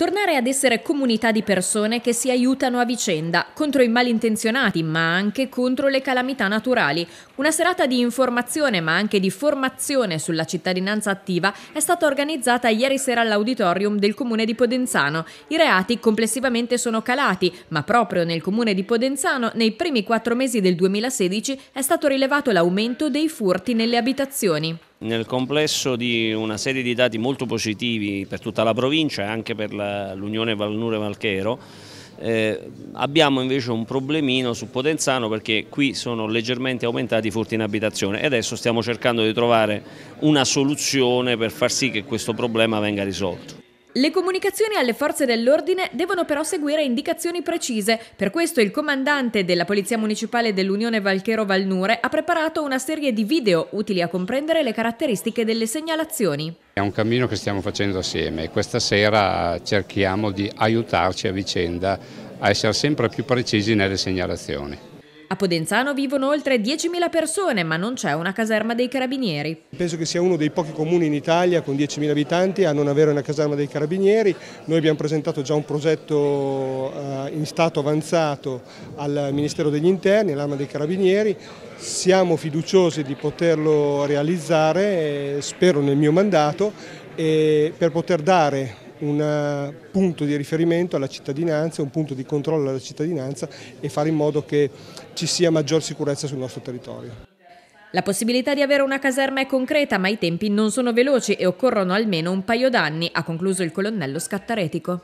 tornare ad essere comunità di persone che si aiutano a vicenda, contro i malintenzionati, ma anche contro le calamità naturali. Una serata di informazione, ma anche di formazione sulla cittadinanza attiva è stata organizzata ieri sera all'auditorium del comune di Podenzano. I reati complessivamente sono calati, ma proprio nel comune di Podenzano, nei primi quattro mesi del 2016, è stato rilevato l'aumento dei furti nelle abitazioni nel complesso di una serie di dati molto positivi per tutta la provincia e anche per l'Unione Valnure Valchero, eh, abbiamo invece un problemino su Potenzano perché qui sono leggermente aumentati i furti in abitazione e adesso stiamo cercando di trovare una soluzione per far sì che questo problema venga risolto. Le comunicazioni alle forze dell'ordine devono però seguire indicazioni precise, per questo il comandante della Polizia Municipale dell'Unione Valchero Valnure ha preparato una serie di video utili a comprendere le caratteristiche delle segnalazioni. È un cammino che stiamo facendo assieme e questa sera cerchiamo di aiutarci a vicenda a essere sempre più precisi nelle segnalazioni. A Podenzano vivono oltre 10.000 persone, ma non c'è una caserma dei carabinieri. Penso che sia uno dei pochi comuni in Italia con 10.000 abitanti a non avere una caserma dei carabinieri. Noi abbiamo presentato già un progetto eh, in stato avanzato al Ministero degli Interni, all'Arma dei Carabinieri. Siamo fiduciosi di poterlo realizzare, eh, spero nel mio mandato, per poter dare un eh, punto di riferimento alla cittadinanza, un punto di controllo alla cittadinanza e fare in modo che ci sia maggior sicurezza sul nostro territorio. La possibilità di avere una caserma è concreta, ma i tempi non sono veloci e occorrono almeno un paio d'anni, ha concluso il colonnello Scattaretico.